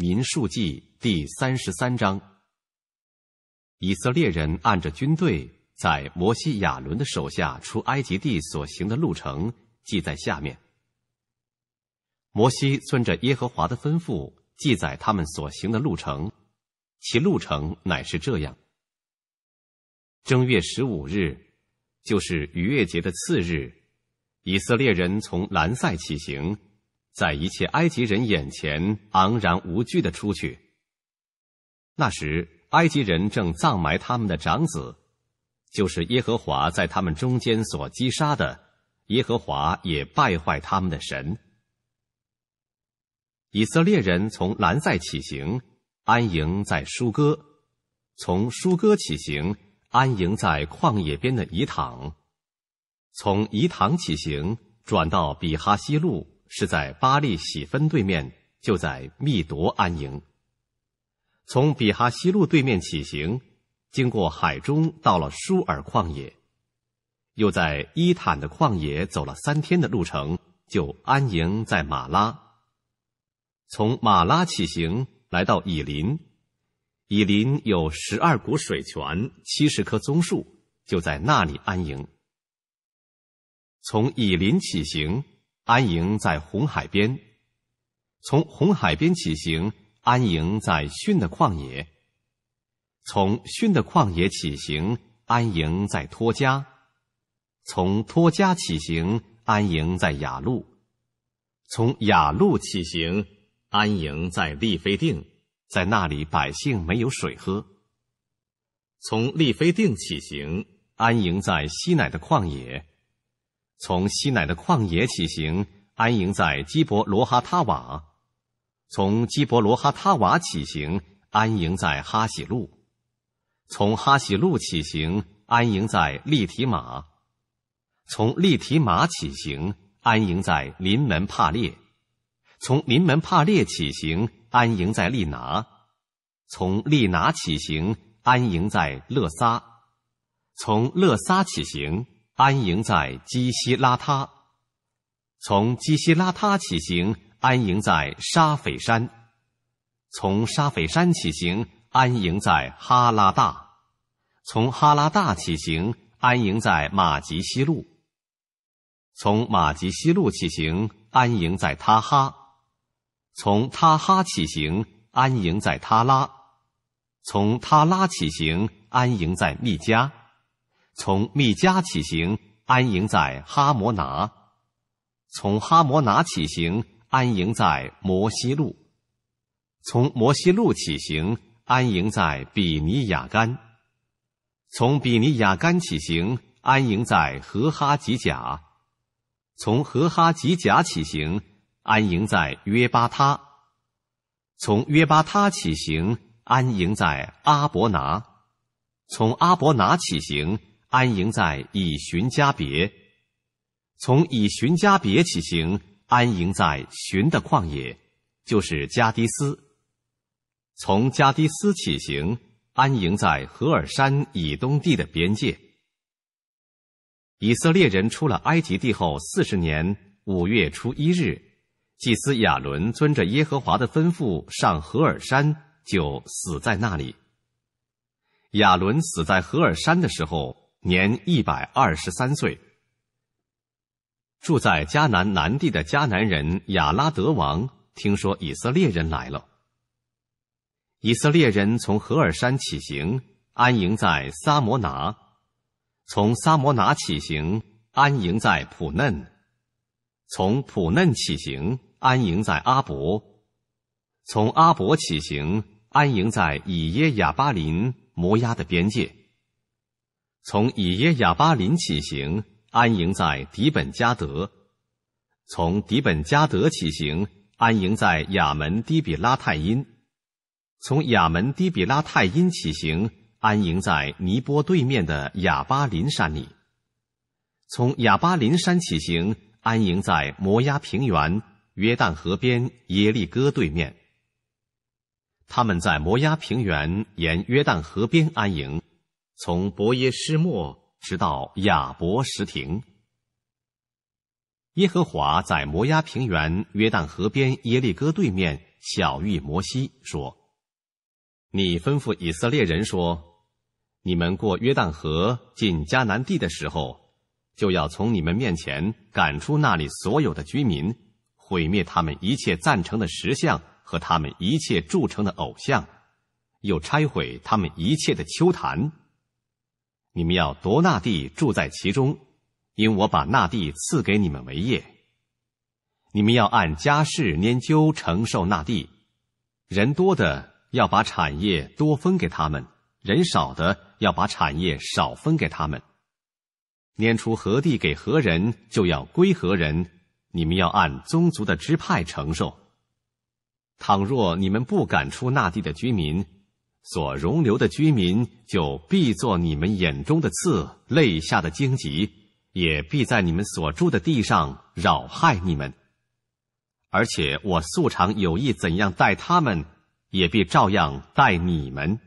民数记第三十三章，以色列人按着军队在摩西亚伦的手下出埃及地所行的路程，记在下面。摩西遵着耶和华的吩咐，记载他们所行的路程，其路程乃是这样：正月十五日，就是逾越节的次日，以色列人从兰塞起行。在一切埃及人眼前昂然无惧的出去。那时，埃及人正葬埋他们的长子，就是耶和华在他们中间所击杀的。耶和华也败坏他们的神。以色列人从兰塞起行，安营在舒歌；从舒歌起行，安营在旷野边的以塘，从以塘起行，转到比哈西路。是在巴利喜分对面，就在密夺安营。从比哈西路对面起行，经过海中，到了舒尔旷野，又在伊坦的旷野走了三天的路程，就安营在马拉。从马拉起行，来到以林，以林有十二股水泉，七十棵棕树，就在那里安营。从以林起行。安营在红海边，从红海边起行；安营在逊的旷野，从逊的旷野起行；安营在托加，从托加起行；安营在雅路，从雅路起行；安营在利妃定，在那里百姓没有水喝。从利妃定起行，安营在西乃的旷野。从西乃的旷野起行，安营在基伯罗哈塔瓦；从基伯罗哈塔瓦起行，安营在哈喜路；从哈喜路起行，安营在利提马；从利提马起行，安营在临门帕列；从临门帕列起行，安营在利拿；从利拿起行，安营在勒撒；从勒撒起行。安营在基西拉他，从基西拉他起行；安营在沙斐山，从沙斐山起行；安营在哈拉大，从哈拉大起行；安营在马吉西路，从马吉西路起行；安营在他哈，从他哈起行；安营在他拉，从他拉起行；安营在密加。从密加起行，安营在哈摩拿；从哈摩拿起行，安营在摩西路；从摩西路起行，安营在比尼雅干；从比尼雅干起行，安营在何哈吉甲；从何哈吉甲起行，安营在约巴他；从约巴他起行，安营在阿伯拿；从阿伯拿起行。安营在以寻家别，从以寻家别起行，安营在寻的旷野，就是加迪斯。从加迪斯起行，安营在何尔山以东地的边界。以色列人出了埃及地后四十年，五月初一日，祭司亚伦遵着耶和华的吩咐上何尔山，就死在那里。亚伦死在何尔山的时候。年一百二十三岁，住在迦南南地的迦南人亚拉德王听说以色列人来了。以色列人从何尔山起行，安营在撒摩拿；从撒摩拿起行，安营在普嫩；从普嫩起行，安营在阿伯；从阿伯起行，安营在以耶亚巴林摩押的边界。从以耶亚巴林起行，安营在迪本加德；从迪本加德起行，安营在亚门迪比拉泰因；从亚门迪比拉泰因起行，安营在尼波对面的亚巴林山里；从亚巴林山起行，安营在摩崖平原约旦河边耶利哥对面。他们在摩崖平原沿约旦河边安营。从伯耶施墨直到亚伯什亭，耶和华在摩崖平原约旦河边耶利哥对面，小玉摩西说：“你吩咐以色列人说，你们过约旦河进迦南地的时候，就要从你们面前赶出那里所有的居民，毁灭他们一切赞成的石像和他们一切铸成的偶像，又拆毁他们一切的丘坛。”你们要夺那地住在其中，因我把那地赐给你们为业。你们要按家世研究承受那地，人多的要把产业多分给他们，人少的要把产业少分给他们。拈出何地给何人，就要归何人。你们要按宗族的支派承受。倘若你们不赶出那地的居民。所容留的居民，就必做你们眼中的刺、肋下的荆棘，也必在你们所住的地上扰害你们。而且我素常有意怎样待他们，也必照样待你们。